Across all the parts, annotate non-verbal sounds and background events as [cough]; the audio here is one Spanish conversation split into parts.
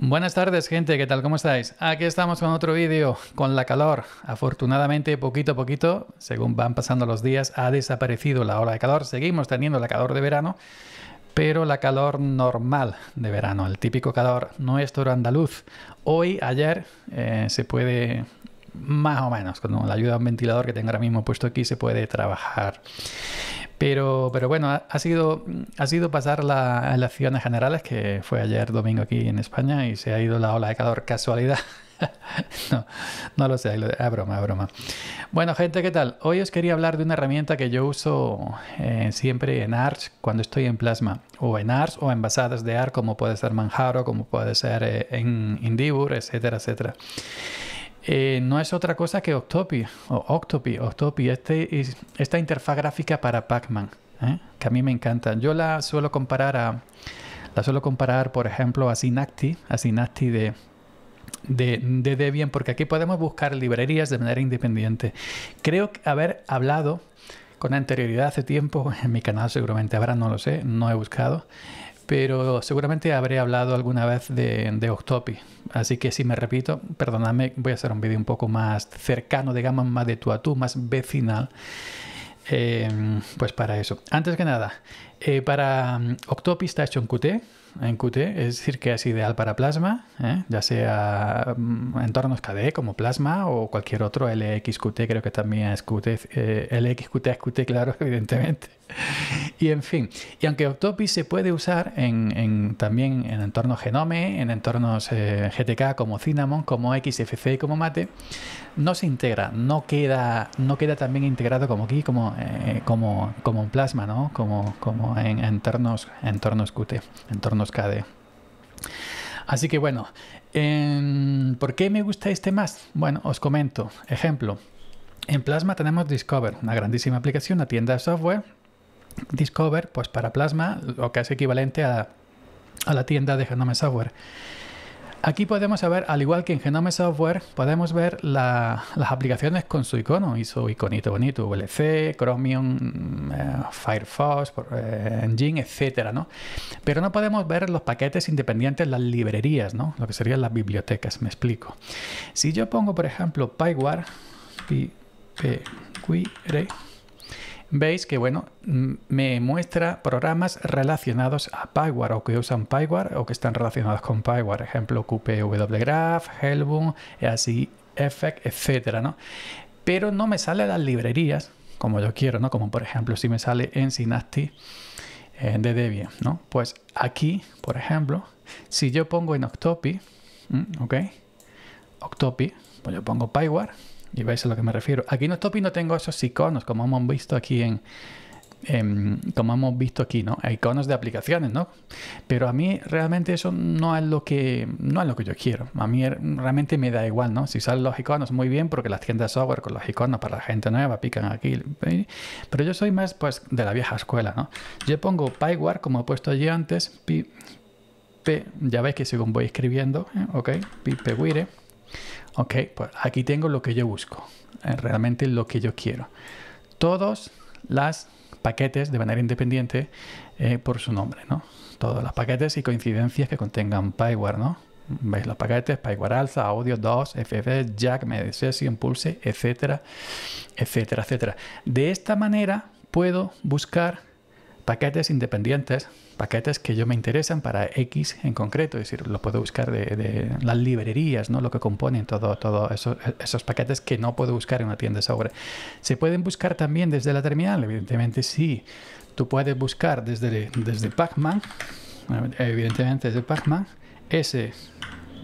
Buenas tardes gente, ¿qué tal? ¿Cómo estáis? Aquí estamos con otro vídeo, con la calor. Afortunadamente, poquito a poquito, según van pasando los días, ha desaparecido la ola de calor. Seguimos teniendo la calor de verano, pero la calor normal de verano, el típico calor nuestro andaluz. Hoy, ayer, eh, se puede, más o menos, con la ayuda de un ventilador que tengo ahora mismo puesto aquí, se puede trabajar. Pero, bueno, ha, sido, ha sido pasar las elecciones generales, que fue ayer domingo aquí en España, y se ha ido la ola de calor casualidad. [laughs] no, no lo sé, es broma, es broma. Bueno, gente, ¿qué tal? Hoy os quería hablar de una herramienta que yo uso eh, siempre en Arch cuando estoy en Plasma, o en Arch o en basadas de Arch, como puede ser Manjaro, como puede ser eh, en Indivur, etcétera, etcétera. Eh, no es otra cosa que Octopi, o Octopi, Octopi, este esta interfaz gráfica para Pac-Man, ¿eh? que a mí me encanta. Yo la suelo comparar a, la suelo comparar, por ejemplo, a Synacti, a Synacti de, de, de Debian, porque aquí podemos buscar librerías de manera independiente. Creo haber hablado con anterioridad hace tiempo [laughs] en mi canal, seguramente ahora no lo sé, no he buscado pero seguramente habré hablado alguna vez de, Octopi. Así que si me repito, perdóname voy a hacer un vídeo un poco más cercano, digamos, más de tu a tú, más vecinal. Eh, pues para eso. Antes que nada, eh, para mm, Octopi está hecho Qt, en Qt, es decir, que es ideal para plasma, ¿eh? ya sea mm, entornos KDE como plasma o cualquier otro LXQT, creo que también es Qt, eh, LXQT Qt, claro, [laughs] evidentemente. Y en fin, y aunque Octopi se puede usar en, también en entornos Genome, en entornos eh, GTK como Cinnamon, como XFC como Mate, no se integra, no queda, no queda también integrado como aquí, como, como, como en plasma, ¿no? como, como en entornos, entornos Qt, entornos nos cae. Así que bueno, en... ¿por qué me gusta este más? Bueno, os comento. Ejemplo, en Plasma tenemos Discover, una grandísima aplicación, una tienda de software. Discover, pues para Plasma, lo que es equivalente a, a la tienda de Genome Software. Aquí podemos ver, al igual que en Genome Software, podemos ver las aplicaciones con su icono y su iconito bonito, VLC, Chromium, mm, eh, Firefox, eh, Engine, etcétera, Pero no podemos ver los paquetes independientes, las librerías, ¿no? Lo que serían las bibliotecas, me explico. Si yo pongo, por ejemplo, PyWare, PyWare, veis que bueno, me muestra programas relacionados a Pyware o que usan Pyware o que están relacionados con Pyware, ejemplo Graph, Helboom, así Effect, etcétera, ¿no? Pero no me sale las librerías como yo quiero, ¿no? Como por ejemplo si me sale en Synaptic eh, de Debian, ¿no? Pues aquí, por ejemplo, si yo pongo en Octopi, ¿ok? Octopi, pues yo pongo Pyware, y veis a lo que me refiero. Aquí en y no tengo esos iconos, como hemos visto aquí en, como hemos visto aquí, ¿no? Iconos de aplicaciones, ¿no? Pero a mí realmente eso no es lo que no es lo que yo quiero. A mí er, realmente me da igual, ¿no? Si salen los iconos muy bien, porque las tiendas de software con los iconos para la gente nueva pican aquí. ¿eh? Pero yo soy más pues de la vieja escuela, ¿no? Yo pongo PyWare como he puesto allí antes. Pi, P, ya veis que según voy escribiendo, ¿eh? ok, Wire. Ok, pues aquí tengo lo que yo busco, eh, realmente lo que yo quiero. Todos los paquetes de manera independiente eh, por su nombre, ¿no? Todos los paquetes y coincidencias que contengan Pyware, ¿no? Veis los paquetes, Pyware Alza, Audio 2, FF, Jack, Media Session, Pulse, etcétera, etcétera, etcétera. De esta manera puedo buscar paquetes independientes, paquetes que yo me interesan para X en concreto, es decir, lo puedo buscar de, las librerías, ¿no? lo que componen todos todo esos, e, esos paquetes que no puedo buscar en una tienda de ¿Se pueden buscar también desde la terminal? Evidentemente sí. Tú puedes buscar desde, desde Pacman, evidentemente desde Pacman, S,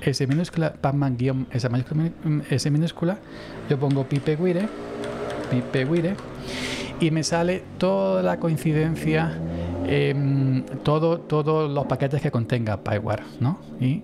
S minúscula, Pacman guión, S mm, minúscula, yo pongo pipewire, pipewire, y me sale toda la coincidencia, em, todo, todos los paquetes que contenga PyWare, ¿no? Y,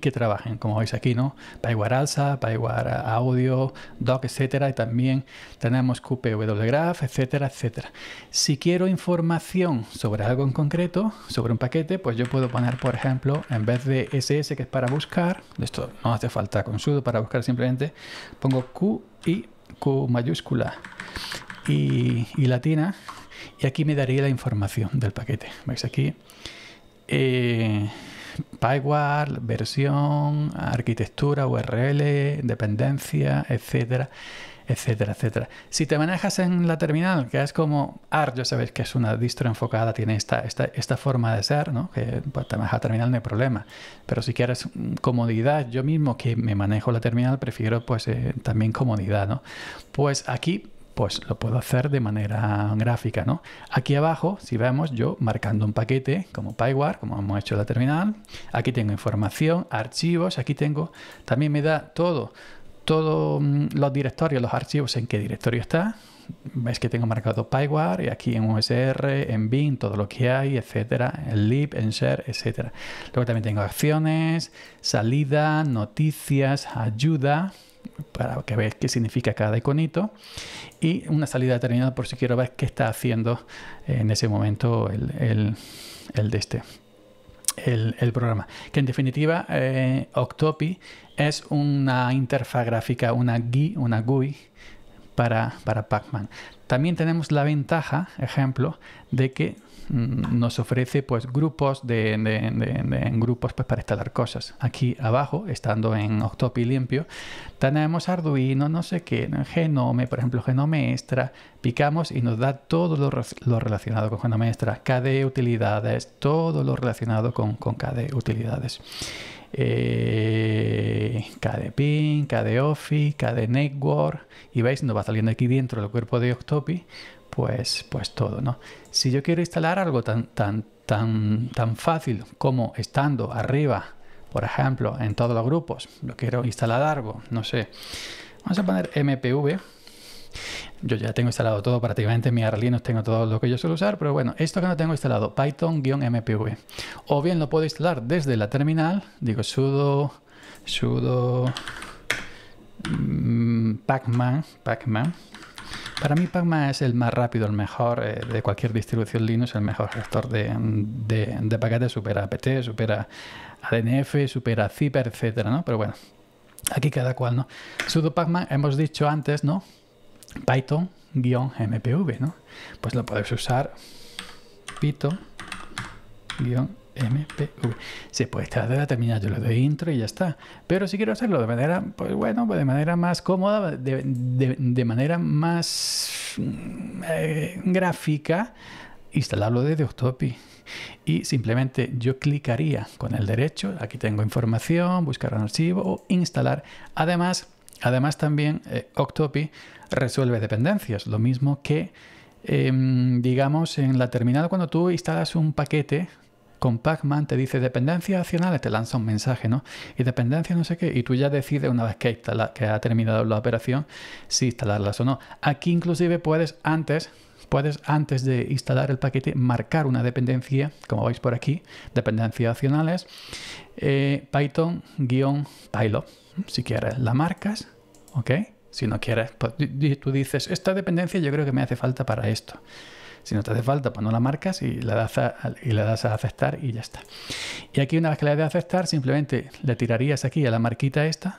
que trabajen, como veis aquí, ¿no? PyWare Alsa, PyWare Audio, Doc, etcétera, y también tenemos QPW Graph, etcétera, etcétera. Si quiero información sobre algo en concreto, sobre un paquete, pues yo puedo poner, por ejemplo, en vez de SS, que es para buscar, esto no hace falta con sudo para buscar simplemente, pongo Q y Q mayúscula y, latina. Y aquí me daría la información del paquete. ¿Veis aquí? Eh, versión, arquitectura, URL, dependencia, etcétera, etcétera, etcétera. Si te manejas en la terminal, que es como art ya sabéis que es una distro enfocada, tiene esta, esta, esta forma de ser, ¿no? que pues, te manejas la terminal no hay problema. Pero si quieres mm, comodidad, yo mismo que me manejo la terminal, prefiero pues eh, también comodidad. ¿no? Pues aquí pues lo puedo hacer de manera gráfica, ¿no? Aquí abajo, si vemos, yo marcando un paquete como PyWare, como hemos hecho la terminal, aquí tengo información, archivos, aquí tengo, también me da todo todos mm, los directorios, los archivos en qué directorio está. Veis que tengo marcado PyWare y aquí en USR, en bin, todo lo que hay, etcétera, en lib, en share, etcétera. Luego también tengo acciones, salida, noticias, ayuda, para que veáis qué significa cada iconito y una salida determinada por si quiero ver qué está haciendo en ese momento el, el, el de este el, programa. Que en definitiva, eh, Octopi es una interfaz gráfica, una GUI, una GUI para, para pac También tenemos la ventaja, ejemplo, de que mm, nos ofrece pues grupos de, grupos pues, para instalar cosas. Aquí abajo, estando en Octopi limpio, tenemos Arduino, no sé qué, Genome, por ejemplo, Genome Extra, picamos y nos da todo lo, relacionado con Genome Extra, KDE utilidades, todo lo relacionado con, con KDE utilidades eh, office KDE Network. y veis, nos va saliendo aquí dentro del cuerpo de Octopi, pues, pues todo, ¿no? Si yo quiero instalar algo tan, tan, tan, tan fácil como estando arriba, por ejemplo, en todos los grupos, lo quiero instalar algo, no sé, vamos a poner MPV, yo ya tengo instalado todo prácticamente, en Arra Linux tengo todo lo que yo suelo usar, pero bueno, esto que no tengo instalado, python-mpv. O bien lo puedo instalar desde la terminal, digo sudo, sudo mm, pacman, pacman. Para mí Pacman es el más rápido, el mejor eh, de cualquier distribución Linux, el mejor gestor de, paquetes, supera apt, supera ADNF, supera Zipper, etcétera, ¿no? Pero bueno, aquí cada cual, ¿no? Sudo Pacman hemos dicho antes, ¿no? Python-MPV, ¿no? Pues lo podéis usar Python-MPV. Se puede estar de yo le doy intro y ya está. Pero si quiero hacerlo de manera, pues bueno, pues de manera más cómoda, de, manera más mm, eh, gráfica, instalarlo desde Octopi y simplemente yo clicaría con el derecho, aquí tengo información, buscar un archivo o instalar. Además, Además también eh, Octopi resuelve dependencias, lo mismo que em, digamos en la terminal cuando tú instalas un paquete con Pacman te dice dependencias accionales, te lanza un mensaje, ¿no? Y dependencias no sé qué, y tú ya decides una vez que, que ha terminado la operación si instalarlas o no. Aquí inclusive puedes antes, puedes antes de instalar el paquete marcar una dependencia, como veis por aquí, dependencias accionales, eh, Python-pilot. Si quieres, la marcas ¿ok? Si no quieres, pues tú dices, esta dependencia yo creo que me hace falta para esto. Si no te hace falta, pues no la marcas y la das a, y la das a aceptar y ya está. Y aquí una vez que la de a aceptar, simplemente le tirarías aquí a la marquita esta,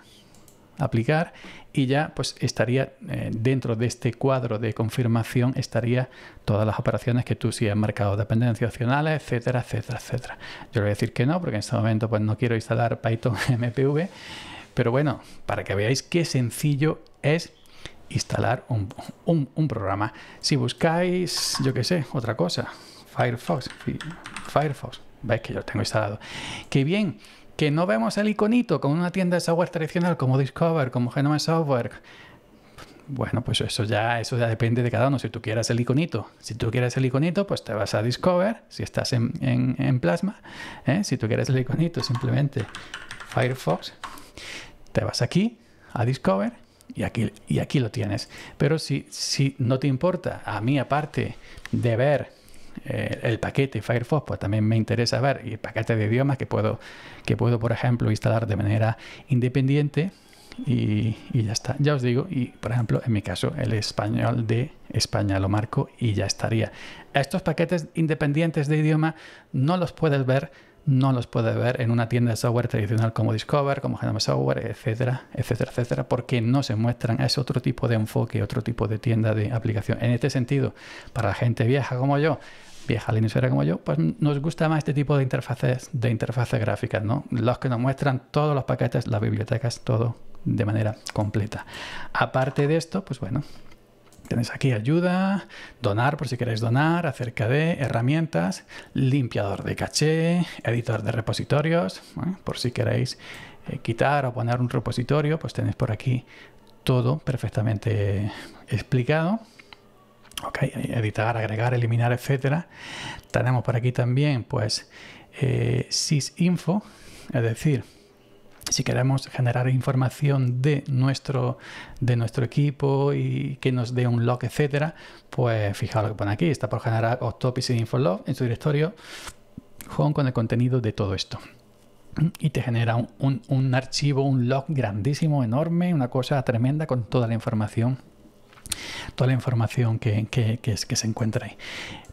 aplicar y ya pues estaría eh, dentro de este cuadro de confirmación estaría todas las operaciones que tú sí has marcado dependencias opcionales etcétera etcétera etcétera yo le voy a decir que no porque en este momento pues no quiero instalar Python [laughs] MPV pero bueno, para que veáis qué sencillo es instalar un, programa. Si buscáis, yo qué sé, otra cosa, Firefox, Firefox, veis que yo lo tengo instalado. Qué bien, que no vemos el iconito con una tienda de software tradicional como Discover, como Genome Software. Bueno, pues eso ya, eso ya depende de cada uno. Si tú quieres el iconito, si tú quieres el iconito, pues te vas a Discover, si estás en, Plasma. ¿eh? Si tú quieres el iconito, simplemente Firefox, te vas aquí a Discover y aquí, y aquí lo tienes. Pero si, si no te importa, a mí aparte de ver eh, el paquete Firefox, pues también me interesa ver el paquete de idioma que puedo, que puedo por ejemplo, instalar de manera independiente. Y, y, ya está. Ya os digo, y por ejemplo, en mi caso, el español de España lo marco y ya estaría. Estos paquetes independientes de idioma no los puedes ver no los puede ver en una tienda de software tradicional como Discover, como Genome Software, etcétera, etcétera, etcétera, porque no se muestran. Es otro tipo de enfoque, otro tipo de tienda de aplicación. En este sentido, para la gente vieja como yo, vieja era como yo, pues nos gusta más este tipo de interfaces, de interfaces gráficas, ¿no? Los que nos muestran todos los paquetes, las bibliotecas, todo de manera completa. Aparte de esto, pues bueno, Tenéis aquí ayuda, donar por si queréis donar, acerca de herramientas, limpiador de caché, editor de repositorios, por si queréis eh, quitar o poner un repositorio, pues tenéis por aquí todo perfectamente explicado. editar, agregar, eliminar, etcétera. Tenemos por aquí también, pues, eh, sysinfo, es decir, si queremos generar información de nuestro, de nuestro equipo y que nos dé un log, etcétera, pues fijaos lo que pone aquí. Está por generar Octopus y infolog en su directorio juegan con el contenido de todo esto. Y te genera un, archivo, un log grandísimo, enorme, una cosa tremenda con toda la información toda la información que, que, se encuentra ahí.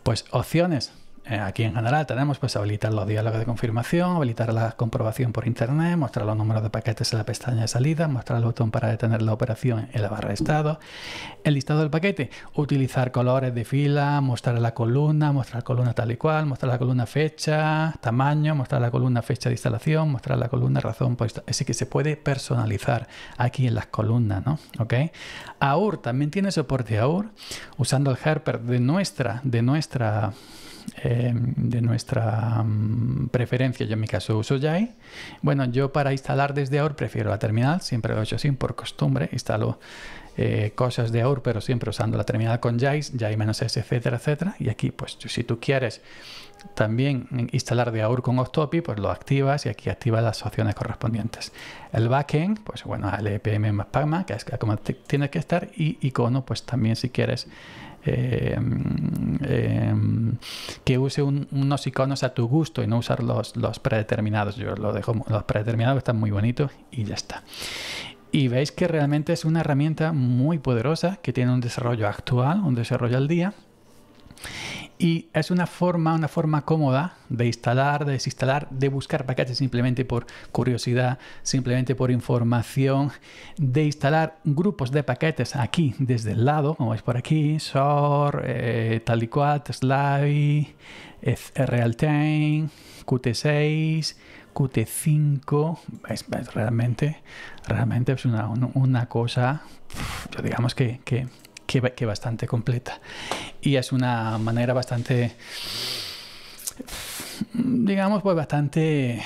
Pues opciones, eh, aquí en general tenemos pues habilitar los diálogos de confirmación, habilitar la comprobación por internet, mostrar los números de paquetes en la pestaña de salida, mostrar el botón para detener la operación en la barra de estado, el listado del paquete, utilizar colores de fila, mostrar la columna, mostrar columna tal y cual, mostrar la columna fecha, tamaño, mostrar la columna fecha de instalación, mostrar la columna razón por ese Así que se puede personalizar aquí en las columnas, ¿no? ¿Ok? AUR también tiene soporte AUR usando el helper de nuestra, de nuestra eh, de nuestra mm, preferencia. Yo en mi caso uso Jai. Bueno, yo para instalar desde AUR prefiero la terminal, siempre lo he hecho así por costumbre. Instalo eh, cosas de AUR, pero siempre usando la terminal con Jais, Jai-S, etcétera, etcétera. Y aquí, pues si tú quieres también instalar de AUR con Octopi, pues lo activas y aquí activas las opciones correspondientes. El backend, pues bueno, epm más Pagma, que es como tiene que estar, y icono, pues también si quieres em, em, que use unos iconos a tu gusto y no usar los, los predeterminados. Yo lo dejo, los predeterminados están muy bonitos y ya está. Y veis que realmente es una herramienta muy poderosa que tiene un desarrollo actual, un desarrollo al día y es una forma, una forma cómoda de instalar, de desinstalar, de buscar paquetes simplemente por curiosidad, simplemente por información, de instalar grupos de paquetes aquí desde el lado, como veis por aquí, SOR, eh, tal y Realtime, QT6, QT5, realmente, realmente es una, cosa, yo digamos que que, que bastante completa. Y es una manera bastante, digamos, pues bastante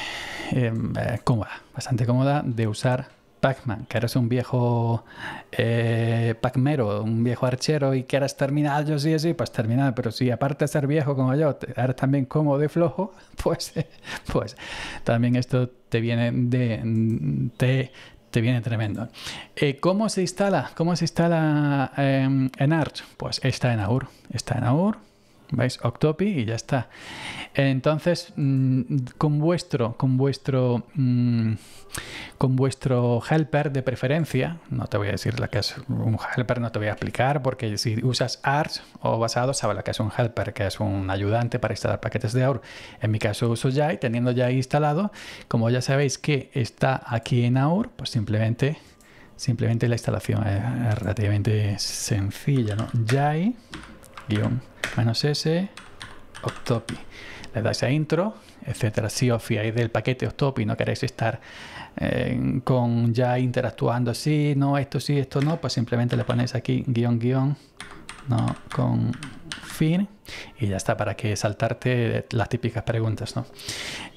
em, eh, cómoda, bastante cómoda de usar Pac-Man, que eres un viejo eh, Pacmero, un viejo archero y que eres terminar, yo sí, sí, pues terminar, pero si aparte de ser viejo como yo, eres también cómodo de flojo, [laughs] pues, pues también esto te viene de, te viene tremendo. Eh, ¿Cómo se instala? ¿Cómo se instala em, en Arch? Pues está en AUR. Está en AUR veis Octopi y ya está. Entonces, mm, con vuestro, con vuestro, mm, con vuestro helper de preferencia, no te voy a decir la que es un helper, no te voy a explicar, porque si usas ARS o basado, sabes la que es un helper, que es un ayudante para instalar paquetes de AUR. En mi caso uso Jai, teniendo ya instalado, como ya sabéis que está aquí en AUR, pues simplemente, simplemente la instalación es relativamente sencilla, ¿no? Jai guión menos s octopi le dais a intro etcétera si os fiáis del paquete octopi no queréis estar eh, con ya interactuando así, no esto sí esto no pues simplemente le ponéis aquí guión guión no con fin y ya está para que saltarte las típicas preguntas no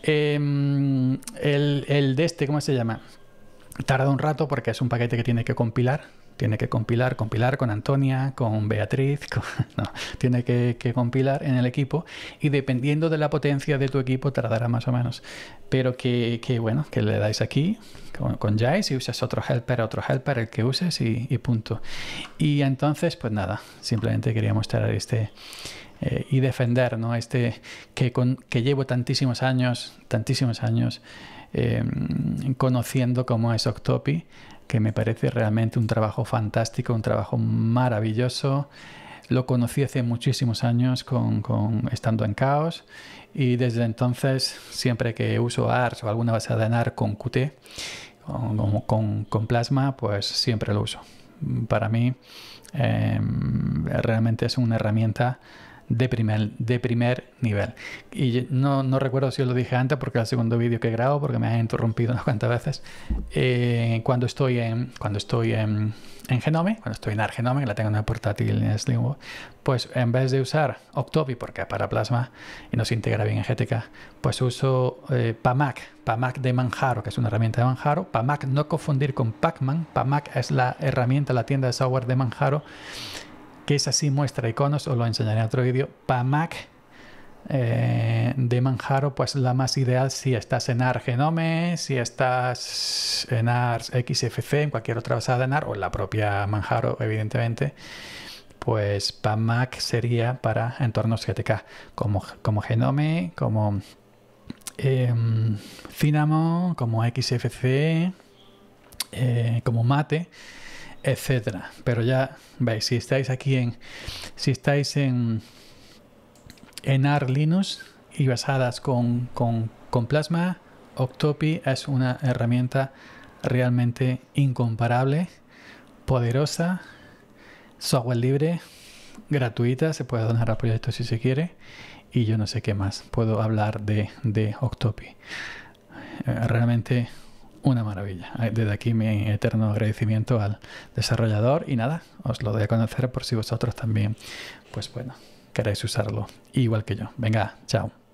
em, el, el de este cómo se llama tarda un rato porque es un paquete que tiene que compilar tiene que compilar, compilar con Antonia, con Beatriz, [laughs] no, tiene que, compilar en el equipo y dependiendo de la potencia de tu equipo tardará más o menos. Pero que, bueno, que le dais aquí con, con Jais y usas otro helper, otro helper, el que uses y, punto. Y entonces, pues nada, simplemente quería mostrar este, eh, y defender ¿no? este que, con, que llevo tantísimos años, tantísimos años Em, conociendo cómo es Octopi, que me parece realmente un trabajo fantástico, un trabajo maravilloso. Lo conocí hace muchísimos años con, estando en Caos y desde entonces siempre que uso ARS o alguna basada en ARS con Qt, con, con, Plasma, pues siempre lo uso. Para mí em, realmente es una herramienta de primer, de primer nivel. Y no, recuerdo si lo dije antes, porque es el segundo vídeo que grabo, porque me han interrumpido [laughs] unas cuantas veces. Eh, cuando estoy en cuando estoy en, en Genome, cuando estoy en Argenome, que la tengo en el portátil en pues en vez de usar Octopi, porque para plasma y no se integra bien en GTK, pues uso eh, PAMAC, PAMAC de Manjaro, que es una herramienta de Manjaro. PAMAC no confundir con Pacman, PAMAC es la herramienta, la tienda de software de Manjaro que es así muestra iconos, os lo enseñaré en otro vídeo, PAMAC Mac eh, de Manjaro, pues la más ideal si estás en AR Genome, si estás en AR XFC, en cualquier otra basada en AR, o en la propia Manjaro, evidentemente, pues PAMAC Mac sería para entornos GTK, como, como Genome, como em, Cinnamon, como XFC, eh, como Mate etcétera. Pero ya veis, si estáis aquí en, si estáis en, en AR Linux y basadas con, con, con Plasma, Octopi es una herramienta realmente incomparable, poderosa, software libre, gratuita, se puede donar a proyectos si se quiere y yo no sé qué más puedo hablar de, de Octopi. Eh, realmente una maravilla. Desde aquí mi eterno agradecimiento al desarrollador y nada, os lo doy a conocer por si vosotros también, pues bueno, queréis usarlo igual que yo. Venga, chao.